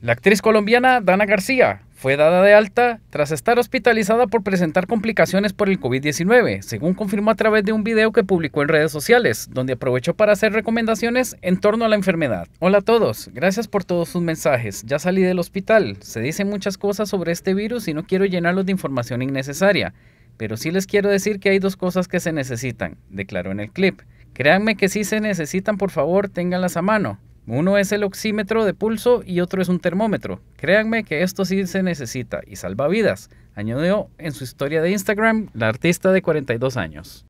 La actriz colombiana Dana García fue dada de alta tras estar hospitalizada por presentar complicaciones por el COVID-19, según confirmó a través de un video que publicó en redes sociales, donde aprovechó para hacer recomendaciones en torno a la enfermedad. Hola a todos, gracias por todos sus mensajes, ya salí del hospital, se dicen muchas cosas sobre este virus y no quiero llenarlos de información innecesaria, pero sí les quiero decir que hay dos cosas que se necesitan, declaró en el clip. Créanme que sí se necesitan, por favor, ténganlas a mano. Uno es el oxímetro de pulso y otro es un termómetro. Créanme que esto sí se necesita y salva vidas, añadió en su historia de Instagram la artista de 42 años.